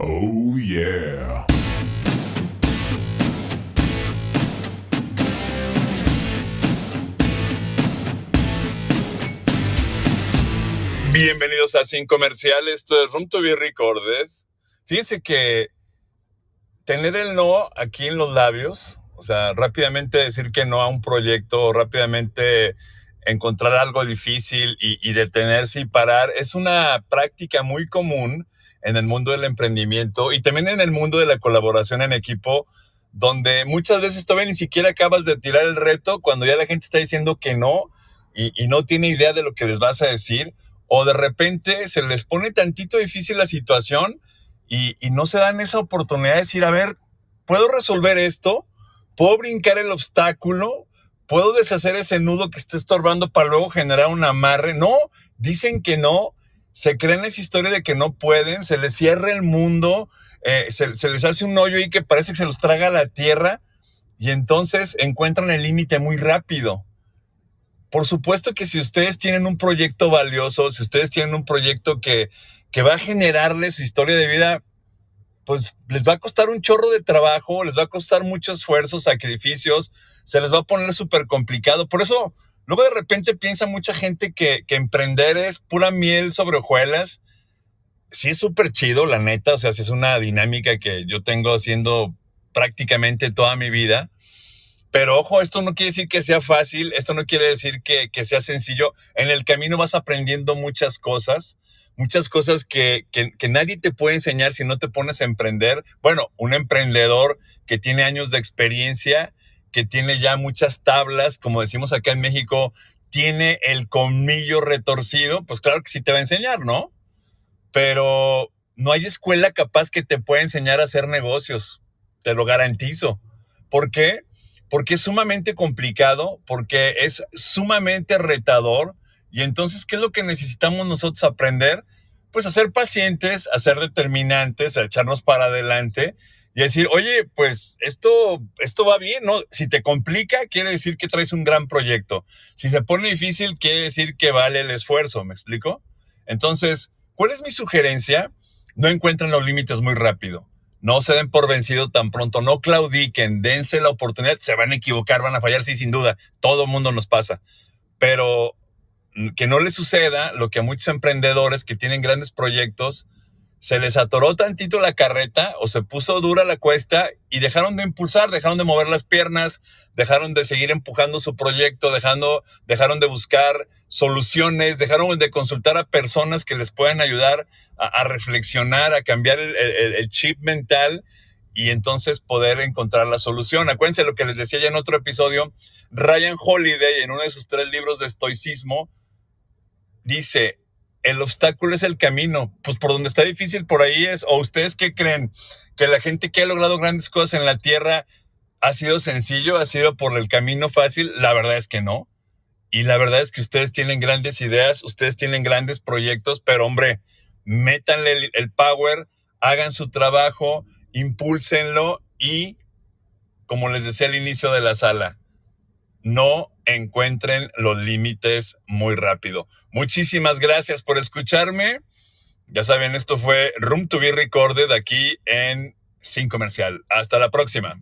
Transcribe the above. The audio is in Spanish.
Oh yeah. Bienvenidos a Sin Comercial, esto es Room to be Recorded. Fíjense que tener el no aquí en los labios, o sea, rápidamente decir que no a un proyecto, rápidamente encontrar algo difícil y, detenerse y parar es una práctica muy común en el mundo del emprendimiento y también en el mundo de la colaboración en equipo, donde muchas veces todavía ni siquiera acabas de tirar el reto cuando ya la gente está diciendo que no y, no tiene idea de lo que les vas a decir, o de repente se les pone tantito difícil la situación y, y no se dan esa oportunidad de decir, a ver, ¿puedo resolver esto? ¿Puedo brincar el obstáculo? ¿Puedo deshacer ese nudo que está estorbando para luego generar un amarre? No, dicen que no. Se creen esa historia de que no pueden, se les cierra el mundo, eh, se, les hace un hoyo ahí que parece que se los traga la tierra y entonces encuentran el límite muy rápido. Por supuesto que si ustedes tienen un proyecto valioso, si ustedes tienen un proyecto que, que va a generarle su historia de vida, pues les va a costar un chorro de trabajo, les va a costar mucho esfuerzo, sacrificios, se les va a poner súper complicado. Por eso, luego de repente piensa mucha gente que, emprender es pura miel sobre hojuelas. Sí es súper chido, la neta, o sea, sí es una dinámica que yo tengo haciendo prácticamente toda mi vida. Pero ojo, esto no quiere decir que sea fácil, esto no quiere decir que sea sencillo. En el camino vas aprendiendo muchas cosas muchas cosas que, nadie te puede enseñar si no te pones a emprender. Bueno, un emprendedor que tiene años de experiencia, que tiene ya muchas tablas, como decimos acá en México, tiene el comillo retorcido, pues claro que sí te va a enseñar, ¿no? Pero no hay escuela capaz que te pueda enseñar a hacer negocios, te lo garantizo. ¿Por qué? Porque es sumamente complicado, porque es sumamente retador, y entonces, ¿qué es lo que necesitamos nosotros aprender? Pues a ser pacientes, a ser determinantes, a echarnos para adelante y decir, oye, pues esto, esto va bien, ¿no? Si te complica, quiere decir que traes un gran proyecto. Si se pone difícil, quiere decir que vale el esfuerzo, ¿me explico? Entonces, ¿cuál es mi sugerencia? No encuentren los límites muy rápido. No se den por vencido tan pronto, no claudiquen, dense la oportunidad, se van a equivocar, van a fallar, sí, sin duda, todo el mundo nos pasa. Pero que no le suceda lo que a muchos emprendedores que tienen grandes proyectos se les atoró tantito la carreta o se puso dura la cuesta y dejaron de impulsar, dejaron de mover las piernas, dejaron de seguir empujando su proyecto, dejaron de buscar soluciones, dejaron de consultar a personas que les puedan ayudar a, reflexionar, a cambiar el, chip mental y entonces poder encontrar la solución. Acuérdense lo que les decía ya en otro episodio, Ryan Holiday en uno de sus tres libros de estoicismo dice, el obstáculo es el camino. Pues por donde está difícil, por ahí es. ¿O ustedes qué creen? ¿Que la gente que ha logrado grandes cosas en la tierra ha sido sencillo? ¿Ha sido por el camino fácil? La verdad es que no. Y la verdad es que ustedes tienen grandes ideas, ustedes tienen grandes proyectos, pero hombre, métanle el, power, hagan su trabajo, impúlsenlo y, como les decía al inicio de la sala, no encuentren los límites muy rápido. Muchísimas gracias por escucharme. Ya saben, esto fue Room to be Recorded aquí en Sin Comercial. Hasta la próxima.